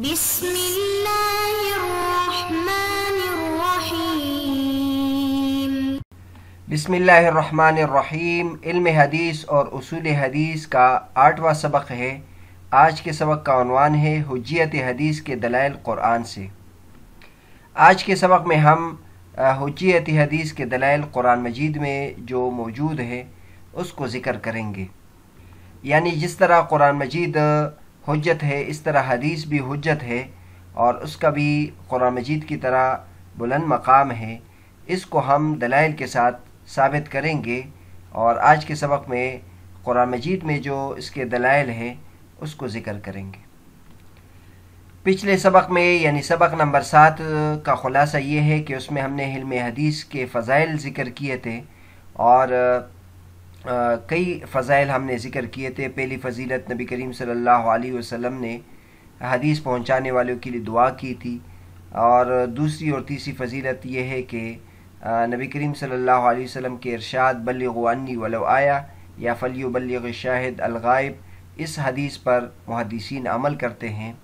بسم الله इल्म हदीस और उसूल हदीस का आठवां सबक है आज के सबक का अनवान है हजियत हदीस के दलाइल क़ुरान से आज के सबक में हम हजियत हदीस के दलाइल क़ुरान मजीद में जो मौजूद है उसको ज़िक्र करेंगे यानी जिस तरह कुरान मजीद हजत है इस तरह हदीस भी हजत है और उसका भी कुरान मजीद की तरह बुलंद मकाम है इसको हम दलाइल के साथ साबित करेंगे और आज के सबक में कुरान मजीद में जो इसके दलाइल है उसको ज़िक्र करेंगे पिछले सबक में यानी सबक नंबर सात का ख़ुलासा ये है कि उसमें हमने हिल्म हदीस के फ़ज़ाइल ज़िक्र किए थे और कई फ़ज़ाइल हमने ज़िक्र किए थे पहली फजीलत नबी करीम सल्लल्लाहु अलैहि वसल्लम ने हदीस पहुंचाने वालों के लिए दुआ की थी और दूसरी और तीसरी फजीलत यह है कि नबी करीम सल्लल्लाहु अलैहि वसल्लम के इरशाद बल्लवानी वलो आया या फली बल्लग शाहिद अलगायब इस हदीस पर मुहदसिन अमल करते हैं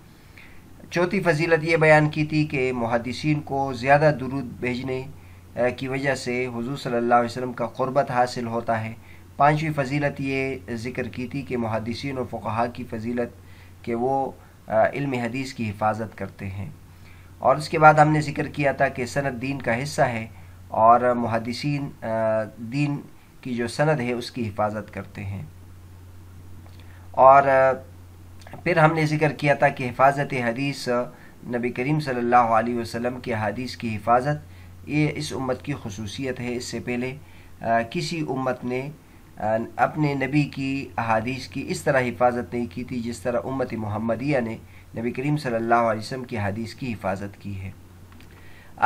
चौथी फजीलत ये बयान की थी कि मुहदसिन को ज़्यादा दुरुद भेजने की वजह से हुजूर सल्लल्लाहु अलैहि वसल्लम का क़ुरबत हासिल होता है पाँचवीं फजीलत ये ज़िक्र की थी कि मुहदसिन और फ़ुहा की फजीलत के वो इल्म हदीस की हिफाजत करते हैं और उसके बाद हमने जिक्र किया था कि सनद दीन का हिस्सा है और मुहदसिन दीन की जो सनद है उसकी हिफाजत करते हैं और फिर हमने जिक्र किया था कि हिफाजत हदीस नबी करीम सल्लल्लाहु अलैहि वसल्लम के हदीस की हिफाजत ये इस उम्मत की खसूसियत है इससे पहले किसी उम्मत ने अपने नबी की अहादीस की इस तरह हिफाजत नहीं की थी जिस तरह उम्मत मोहम्मदिया ने नबी करीम सल्लल्लाहु अलैहि वसल्लम की हदीस की हिफाजत की है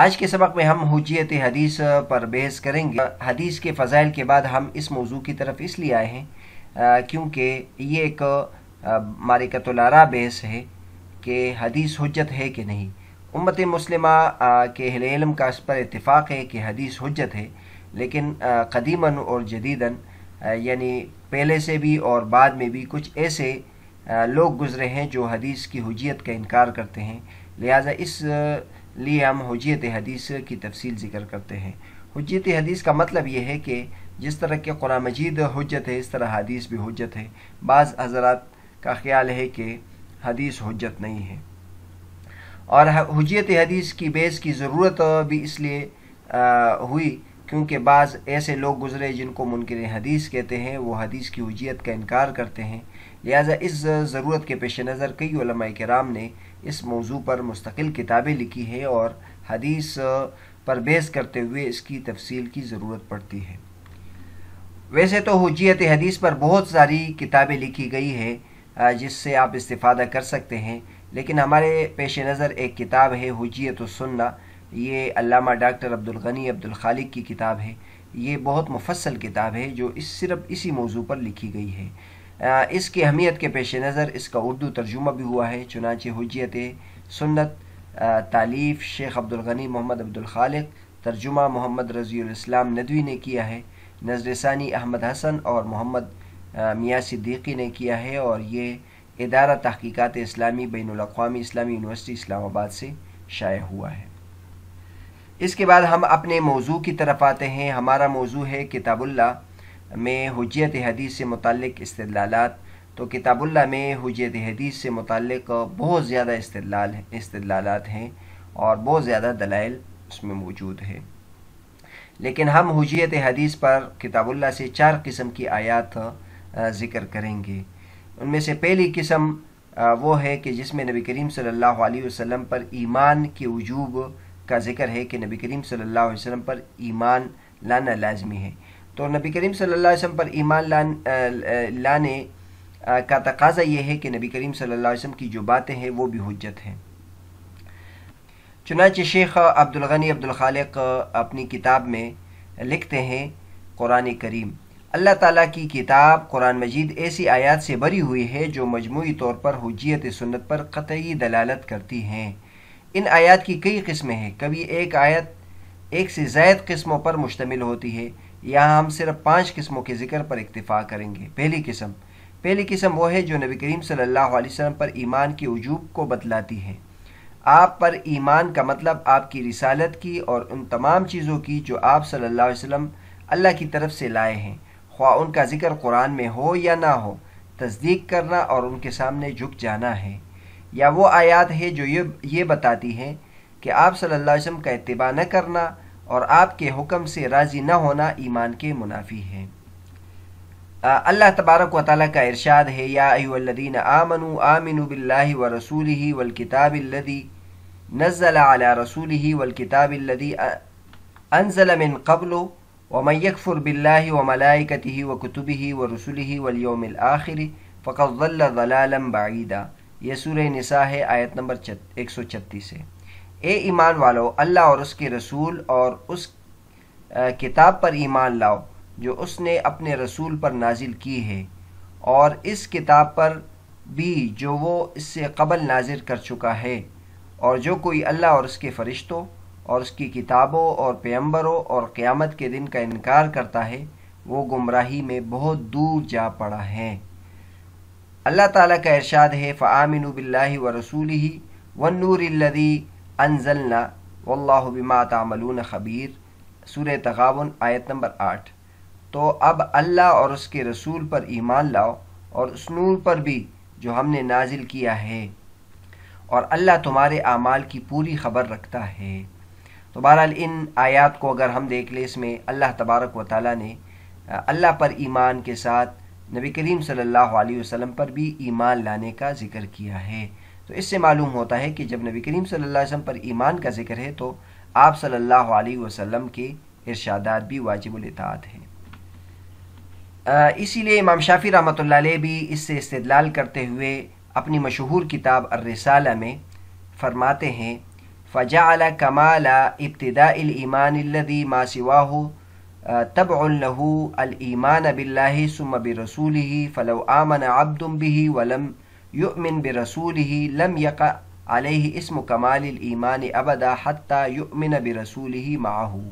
आज के सबक में हम हजियत हदीस पर बहस करेंगे हदीस के फ़जाइल के बाद हम इस मौजू की तरफ इसलिए आए हैं क्योंकि ये एक मारिकतुलारा बहस है कि हदीस हजत है कि नहीं उम्मत मुस्लिम के हिल का इस पर इतफ़ाक़ है कि हदीस हजत है लेकिन कदीमन और जदीदन यानी पहले से भी और बाद में भी कुछ ऐसे लोग गुजरे हैं जो हदीस की हजियत का इनकार करते हैं लिहाजा इस लिए हम हजियत हदीस की तफसील ज़िक्र करते हैं हजियत हदीस का मतलब ये है कि जिस तरह के कुरान मजीद हजत है इस तरह हदीस भी हजत है बाज़ हजरात का ख्याल है कि हदीस हजत नहीं है और हजियत हदीस की बेस की ज़रूरत भी इसलिए हुई क्योंकि बाज़ ऐसे लोग गुजरे जिनको मुनकर हदीस कहते हैं वो हदीस की उजियत का इनकार करते हैं लिहाजा इस ज़रूरत के पेश नज़र कई कराम ने इस मौजू पर मुस्तकिल किताबें लिखी हैं और हदीस पर बेस करते हुए इसकी तफसील की ज़रूरत पड़ती है वैसे तो हजियत हदीस पर बहुत सारी किताबें लिखी गई है जिससे आप इस्ता कर सकते हैं लेकिन हमारे पेश नज़र एक किताब है हजियत सुन्ना ये अलामा डॉक्टर अब्दुल गनी अब्दुल खालिक की किताब है ये बहुत मुफसल किताब है जो इस सिर्फ इसी मौजू पर लिखी गई है इसकी अहमियत के पेश नज़र इसका उर्दू तर्जुमा भी हुआ है चुनाच हजियत सुन्नत तालीफ़ शेख अब्दुल गनी मोहम्मद अब्दुल खालिक तर्जुमा मोहम्मद रज़ीस्म नदवी ने किया है नजरसानी अहमद हसन और मोहम्मद मियाँ सिद्दीकी ने किया है और ये इदारा तहकीक़ात इस्लामी बैन अवी इस्लामी यूनिवर्सिटी इस्लामाबाद से शाये हुआ है इसके बाद हम अपने मौजू की तरफ आते हैं हमारा मौजू है किताबुल्ला में हजियत हदीस से मुतक इस्तलालत तो किताबुल्ला में हजियत हदीस से मुतक बहुत ज़्यादा इस्तलाल इस्तलालत हैं और बहुत ज़्यादा दलाइल उसमें मौजूद है लेकिन हम हजियत हदीस पर किताबुल्ला से चार किस्म की आयात ज़िक्र करेंगे उनमें से पहली किस्म वो है कि जिसमें नबी करीम सल्लल्लाहु अलैहि वसल्लम पर ईमान के वजूब का जिक्र है कि नबी करीम सल्लल्लाहु अलैहि वसल्लम पर ईमान लाना लाजमी है तो नबी करीम सल्लल्लाहु अलैहि वसल्लम पर ईमान लान लाने का तकाजा यह है कि नबी करीम सल्लल्लाहु अलैहि वसल्लम की जो बातें हैं वो भी हजत हैं चुनाच शेख अब्दुलगनी अब्दुलखालक अपनी किताब में लिखते हैं कुरान करीम अल्लाह ताला की किताब कुरान मजीद ऐसी आयत से भरी हुई है जो मजमू तौर पर हजियत सुन्नत पर कतई दलालत करती हैं इन आयत की कई किस्में हैं कभी एक आयत एक से जायद किस्मों पर मुश्तमिल होती है यहाँ हम सिर्फ पाँच किस्मों के जिक्र पर इतफ़ा करेंगे पहली किस्म पहली किस्म वो है जो नबी करीम सल्लल्लाहु अलैहि वसल्लम पर ईमान के वजूब को बतलाती है आप पर ईमान का मतलब आपकी रिसालत की और उन तमाम चीज़ों की जो आप सल्लल्लाहु अलैहि वसल्लम अल्लाह की तरफ से लाए हैं ख्वा उनका जिक्र कुरान में हो या ना हो तस्दीक करना और उनके सामने झुक जाना है या वो आयात है जो ये ये बताती हैं कि आप सल्लल्लाहु अलैहि वसल्लम का इतबा न करना और आपके हुक्म से राज़ी न होना ईमान के मुनाफी है अल्लाह तबारक व का इरशाद है यादीन आमनु आमिन बिल्ला व रसूल ही वलकिताबी नज़ला रसूल ही वलकिताबी अनजलमिन कबलो वमयफ़ुर मैकफ़ुर बिल्ला व मलाइकत ही व कुतुब ही व रसूल ही वलयोमिल आखिर फ़कल बाईदा ये सूर्य निसा है आयत नंबर एक सौ छत्तीस है ए ईमान वालो अल्लाह और उसके रसूल और उस किताब पर ईमान लाओ जो उसने अपने रसूल पर नाजिल की है और इस किताब पर भी जो वो इससे कबल नाजिल कर चुका है और जो कोई अल्लाह और उसके फ़रिश्तों और उसकी किताबों और पैम्बरों और क़्यामत के दिन का इनकार करता है वो गुमराही में बहुत दूर जा पड़ा है अल्लाह ताला का इरशाद है फ़ामिन बिल्ला व रसूल ही व नूरदी अनजलना वल्लाबिमा तामलून खबीर सुर तगावन आयत नंबर आठ तो अब अल्लाह और उसके रसूल पर ईमान लाओ और उस नूर पर भी जो हमने नाजिल किया है और अल्लाह तुम्हारे आमाल की पूरी खबर रखता है तो बहरहाल इन आयात को अगर हम देख लें इसमें अल्लाह तबारक व ताली ने अल्लाह पर ईमान के साथ नबी करीम सल्लल्लाहु अलैहि वसल्लम पर भी ईमान लाने का जिक्र किया है तो इससे मालूम होता है कि जब नबी करीम सल्लल्लाहु अलैहि वसल्लम पर ईमान का जिक्र है तो आप सल्लल्लाहु अलैहि वसल्लम के इरशादात भी वाजिब हैं इसीलिए इमाम शाफी रहमत भी इससे इस्तलाल करते हुए अपनी मशहूर किताब अर्रसाला में फ़रमाते हैं फ़जा कमाला इब्तदा ईमान मासिवा हो तबलहू अलईमान बिल्लासम बरसूल फ़लो आमन आबदम भी वलम युमिन ही लम यक अलह इसम कमाल अबदा हती युमिन बरसूल माहू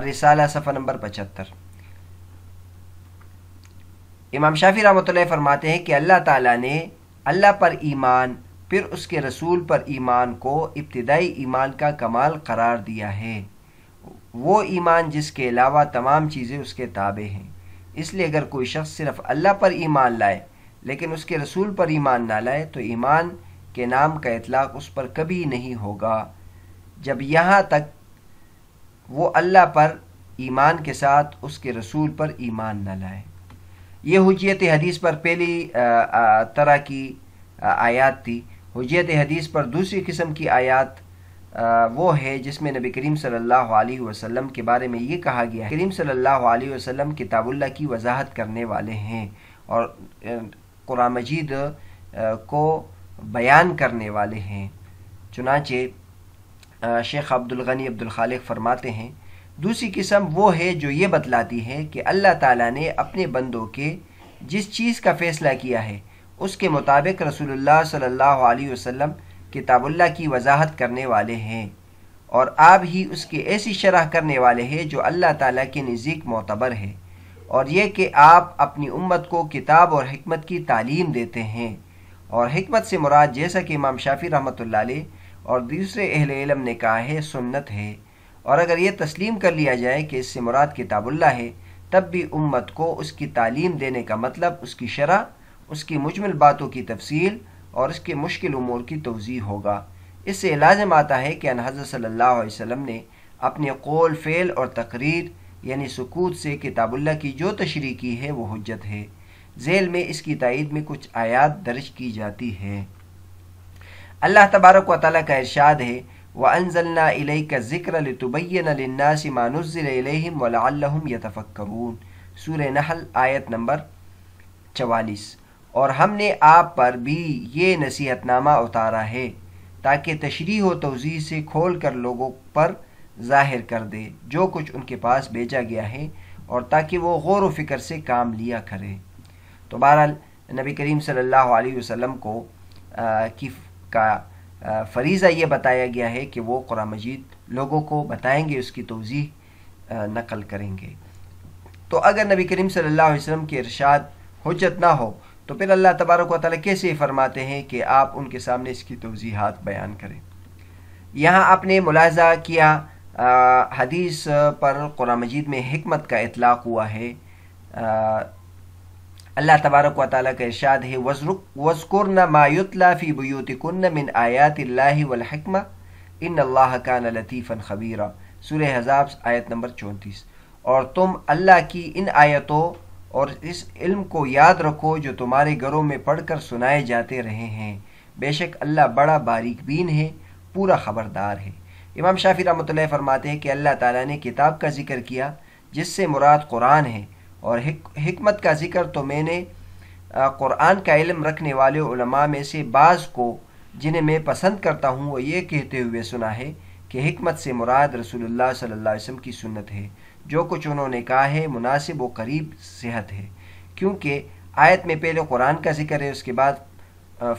अरसाला सफ़ा नंबर पचहत्तर इमाम शाफी रहमत फरमाते हैं कि अल्लाह ताला ने अल्लाह पर ईमान फिर उसके रसूल पर ईमान को इब्तदाई ईमान का कमाल करार दिया है वो ईमान जिसके अलावा तमाम चीज़ें उसके ताबे हैं इसलिए अगर कोई शख्स सिर्फ अल्लाह पर ईमान लाए लेकिन उसके रसूल पर ईमान ना लाए तो ईमान के नाम का इतलाक़ उस पर कभी नहीं होगा जब यहाँ तक वो अल्लाह पर ईमान के साथ उसके रसूल पर ईमान न लाए ये हजियत हदीस पर पहली तरह की आयात थी हजियत हदीस पर दूसरी किस्म की आयात वो है जिसमें नबी करीम सल्लल्लाहु अलैहि वसल्लम के बारे में ये कहा गया है करीम सल्लल्लाहु अलैहि वसल्लम किताबुल्लाह की वजाहत करने वाले हैं और कुरान मजीद को बयान करने वाले हैं चुनाचे शेख अब्दुल गनी अब्दुल खालिक फरमाते हैं दूसरी किस्म वो है जो ये बतलाती है कि अल्लाह ताला ने अपने बंदों के जिस चीज़ का फ़ैसला किया है उसके मुताबिक रसूलुल्लाह सल्लल्लाहु अलैहि वसल्लम किताबुल्ला की वजाहत करने वाले हैं और आप ही उसकी ऐसी शरह करने वाले हैं जो अल्लाह ताला के नज़ीक मोतबर है और ये कि आप अपनी उम्मत को किताब और हमत की तालीम देते हैं और हमत से मुराद जैसा कि इमाम शाफी रहमत और दूसरे अहल इलम ने कहा है सुन्नत है और अगर ये तस्लीम कर लिया जाए कि इससे मुराद किताबुल्ला है तब भी उम्मत को उसकी तालीम देने का मतलब उसकी शरह उसकी मुजमल बातों की तफसील और इसके मुश्किल उमूर की तोज़ी होगा इससे लाजम आता है कि अनहजर सल्ला वसम ने अपने कौल फेल और तकरीर यानी सकूत से किताबुल्ला की जो तशरी की है वह हजत है झेल में इसकी तइद में कुछ आयात दर्ज की जाती है अल्लाह तबारक व का इरशाद है व अनजल्ला का ज़िक्र लतुबैनासी मानुज़िलम सूर नहल आयत नंबर चवालीस और हमने आप पर भी ये नसीहतनामा उतारा है ताकि तशरी व तोज़ी से खोल कर लोगों पर ज़ाहिर कर दे जो कुछ उनके पास भेजा गया है और ताकि वो गौर व से काम लिया करें तो बहरहाल नबी करीम सल्लल्लाहु अलैहि वसल्लम को आ, की का आ, फरीज़ा ये बताया गया है कि वो कुरान मजीद लोगों को बताएंगे उसकी तोज़ी नकल करेंगे तो अगर नबी करीम सल्लल्लाहु अलैहि वसल्लम इरशाद हजत ना हो तो फिर अल्लाह तबारक वाली कैसे फरमाते हैं कि आप उनके सामने इसकी तोजीहत बयान करें यहाँ आपने मुलाजा किया आ, हदीस पर कुरान मजीद में हमत का इतलाक़ हुआ है अल्लाह तबारक व ताली का इरशाद है वजकुर वस्कुर न मायुतला फ़ी बुतिकन मिन आयात वलहकमा इन अल्लाह का लतीफ़न खबीरा सुर हजाब आयत नंबर चौंतीस और तुम अल्लाह की इन आयतों और इस इल्म को याद रखो जो तुम्हारे घरों में पढ़कर सुनाए जाते रहे हैं बेशक अल्लाह बड़ा बारीक बीन है पूरा ख़बरदार है इमाम शाफी रमत फरमाते हैं कि अल्लाह ताला ने किताब का जिक्र किया जिससे मुराद कुरान है और हिकमत का जिक्र तो मैंने कुरान का इल्म रखने वाले उलमा में से बाज़ को जिन्हें मैं पसंद करता हूँ वो ये कहते हुए सुना है कि हमत से मुराद रसूल सल्ला वसम की सुनत है जो कुछ उन्होंने कहा है मुनासिब व करीब सेहत है क्योंकि आयत में पहले कुरान का जिक्र है उसके बाद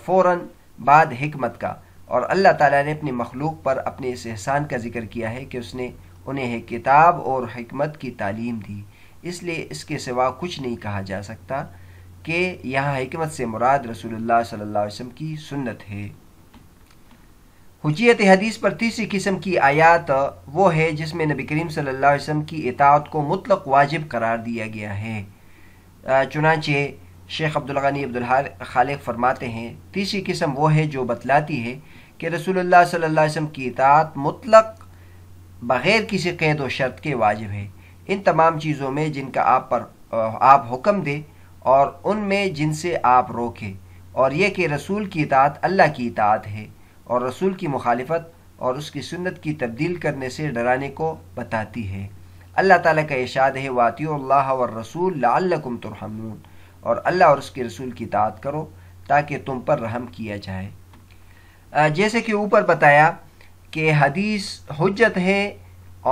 फ़ौर बाद हमत का और अल्लाह ताला ने अपनी मखलूक पर अपने इस एहसान का जिक्र किया है कि उसने उन्हें किताब और हमत की तालीम दी इसलिए इसके सिवा कुछ नहीं कहा जा सकता कि यहाँ हमत से मुराद रसूलुल्लाह सल्लल्लाहु अलैहि वसल्लम की सुन्नत है हुजियत हदीस पर तीसरी किस्म की आयात वो है जिसमें नबी करीम सल्लल्लाहु अलैहि वसल्लम की इतात को मुतलक वाजिब करार दिया गया है चुनाचे शेख अब्दुल गनी अब्दुल खालिक फरमाते हैं तीसरी किस्म वो है जो बतलाती है कि रसूलुल्लाह सल्लल्लाहु अलैहि वसल्लम की इतात मुतलक बग़ैर किसी कैद व शर्त के वाजिब है इन तमाम चीज़ों में जिनका आप पर आप हुक्म दें और उनमें जिनसे आप रोकें और यह कि रसूल की इतात अल्लाह की इतात है और रसूल की मुखालफत और उसकी सुन्नत की तब्दील करने से डराने को बताती है अल्लाह ताला का इशाद है वाती और रसूल लाकुम तुरहमून और अल्लाह और उसके रसूल की तात करो ताकि तुम पर रहम किया जाए जैसे कि ऊपर बताया कि हदीस हजत है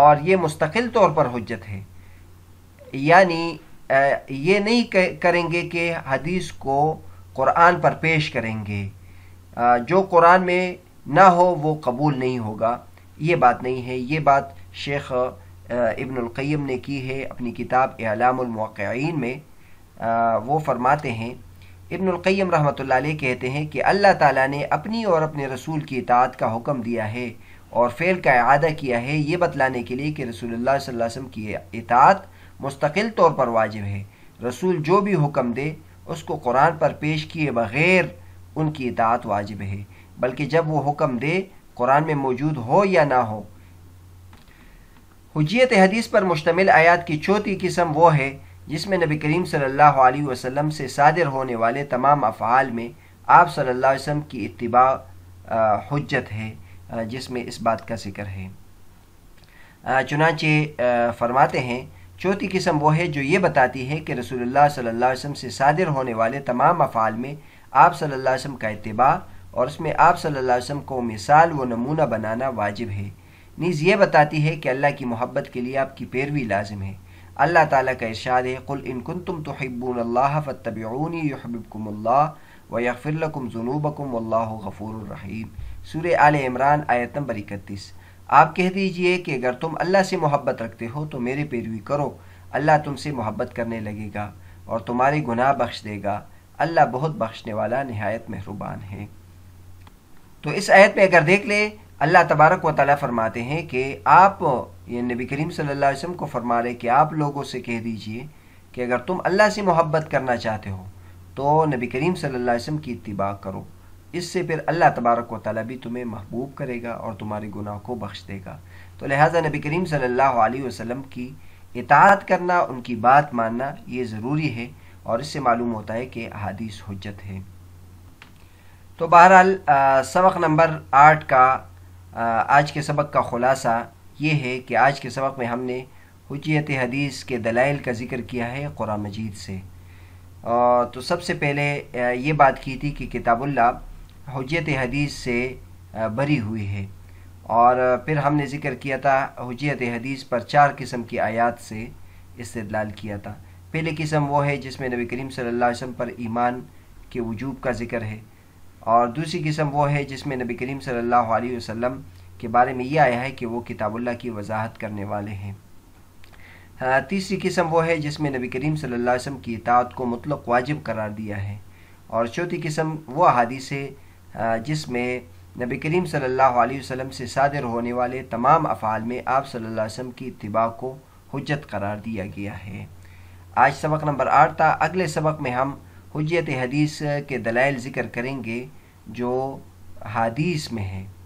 और ये मुस्तकिल तौर पर हजत है यानी ये नहीं करेंगे कि हदीस को क़ुरान पर पेश करेंगे जो कुरान में ना हो वो कबूल नहीं होगा ये बात नहीं है ये बात शेख इब्नकैम ने की है अपनी किताब एलामौक़ीन में वो फरमाते हैं इब्नकैम रहमत ला कहते हैं कि अल्लाह ताला ने अपनी और अपने रसूल की इतात का हुक्म दिया है और फ़ेल का अदा किया है ये बतलाने के लिए कि रसूलुल्लाह सल्लल्लाहु अलैहि वसल्लम की इतात मुस्तकिल तौर पर वाजिब है रसूल जो भी हुक्म दे उसको कुरान पर पेश किए बग़ैर उनकी इतात वाजिब है बल्कि जब वो हुक्म दे कुरान में मौजूद हो या ना हो हजियत हदीस पर मुश्तमिल आयात की चौथी किस्म वो है जिसमें नबी करीम सल्लल्लाहु अलैहि वसल्लम से सादिर होने वाले तमाम अफ़ाल में आप सल्लल्लाहु अलैहि वसल्लम की इतबा हजत है जिसमें इस बात का जिक्र है चुनाचे फरमाते हैं चौथी किस्म वो है जो ये बताती है कि रसूलुल्लाह सल्लल्लाहु अलैहि वसल्लम से सादिर होने वाले तमाम अफ़ाल में आप सल्लल्लाहु अलैहि वसल्लम का इतबा और उसमें आप सल्लल्लाहु अलैहि वसल्लम को मिसाल व नमूना बनाना वाजिब है नीज़ ये बताती है कि अल्लाह की मोहब्बत के लिए आपकी पैरवी लाजिम है अल्लाह ताला का इरशाद है कुल इन तुम तो हिब्बून अल्लाह फ़तबूनी यहबकुमल्ला व यफ़िलकुम जुनूबकुम अल्लाह गफ़ूररहीम सूर आल इमरान आयत नंबर इकतीस आप कह दीजिए कि अगर तुम अल्लाह से मोहब्बत रखते हो तो मेरी पैरवी करो अल्लाह तुमसे मोहब्बत करने लगेगा और तुम्हारे गुनाह बख्श देगा अल्लाह बहुत बख्शने वाला नहायत मेहरबान है तो इस आयत में अगर देख ले अल्लाह तबारक व ताली फरमाते हैं कि आप ये नबी करीम सल्ला वसम को फरमा रहे कि आप लोगों से कह दीजिए कि अगर तुम अल्लाह से मोहब्बत करना चाहते हो तो नबी करीम सल्ला वसम की इतबा करो इससे फिर अल्लाह तबारक व ताली भी तुम्हें महबूब करेगा और तुम्हारे गुनाह को बख्श देगा तो लिहाजा नबी करीम सल्ला वसम की इतात करना उनकी बात मानना ये ज़रूरी है और इससे मालूम होता है कि हदीस हजत है तो बहरहाल सबक नंबर आठ का आ, आज के सबक का ख़ुलासा ये है कि आज के सबक में हमने हजियत हदीस के दलाइल का ज़िक्र किया है क़ुरा मजीद से आ, तो सबसे पहले ये बात की थी कि किताबुल्ला हजियत हदीस से भरी हुई है और फिर हमने ज़िक्र किया था हजियत हदीस पर चार किस्म की आयात से इस्तलाल किया था पहली किस्म वो है जिसमें नबी करीम सल्लल्लाहु अलैहि वसल्लम पर ईमान के वजूब का जिक्र है और दूसरी किस्म वो है जिसमें नबी करीम सल्लल्लाहु अलैहि वसल्लम के बारे में ये आया है कि वो किताबुल्ला की वजाहत करने वाले हैं तीसरी किस्म वो है जिसमें नबी करीम सल्लल्लाहु अलैहि वसल्लम की इतात को मुतलक वाजिब करार दिया है और चौथी किस्म वो अहादीस है जिसमें नबी करीम सल्लल्लाहु अलैहि वसल्लम से सादर होने वाले तमाम अफ़ाल में आप सल्लल्लाहु अलैहि वसल्लम की इतबा को हजत करार दिया गया है आज सबक नंबर आठ था अगले सबक में हम हजियत हदीस के दलाइल ज़िक्र करेंगे जो हादीस में है